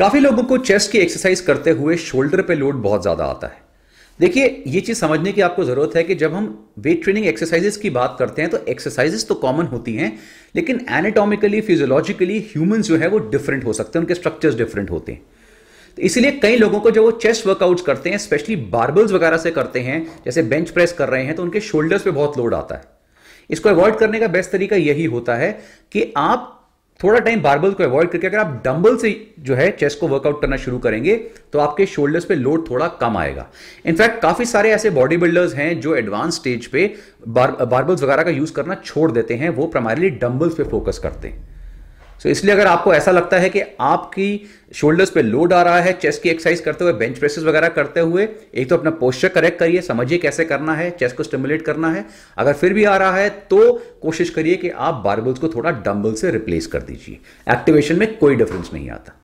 काफी लोगों को चेस्ट की एक्सरसाइज करते हुए शोल्डर पे लोड बहुत ज्यादा आता है देखिए ये चीज समझने की आपको जरूरत है कि जब हम वेट ट्रेनिंग एक्सरसाइजेस की बात करते हैं तो एक्सरसाइजेस तो कॉमन होती हैं लेकिन एनाटॉमिकली फिजियोलॉजिकली ह्यूमंस जो है वो डिफरेंट हो सकते हैं उनके स्ट्रक्चर्स डिफरेंट होते हैं तो इसीलिए कई लोगों को जब वो चेस्ट वर्कआउट करते हैं स्पेशली बार्बल्स वगैरह से करते हैं जैसे बेंच प्रेस कर रहे हैं तो उनके शोल्डर्स पे बहुत लोड आता है इसको अवॉइड करने का बेस्ट तरीका यही होता है कि आप थोड़ा टाइम बारबल को अवॉइड करके अगर आप डंबल से जो है चेस्ट को वर्कआउट करना शुरू करेंगे तो आपके शोल्डर्स पे लोड थोड़ा कम आएगा इनफैक्ट काफी सारे ऐसे बॉडी बिल्डर्स हैं जो एडवांस स्टेज पे बार, बारबल्स वगैरह का यूज करना छोड़ देते हैं वो प्राइमरली डंबल्स पे फोकस करते हैं सो so, इसलिए अगर आपको ऐसा लगता है कि आपकी शोल्डर्स पे लोड आ रहा है चेस्ट की एक्सरसाइज करते हुए बेंच प्रेसेस वगैरह करते हुए एक तो अपना पोस्चर करेक्ट करिए समझिए कैसे करना है चेस्ट को स्टिमुलेट करना है अगर फिर भी आ रहा है तो कोशिश करिए कि आप बारबल्स को थोड़ा डम्बल से रिप्लेस कर दीजिए एक्टिवेशन में कोई डिफरेंस नहीं आता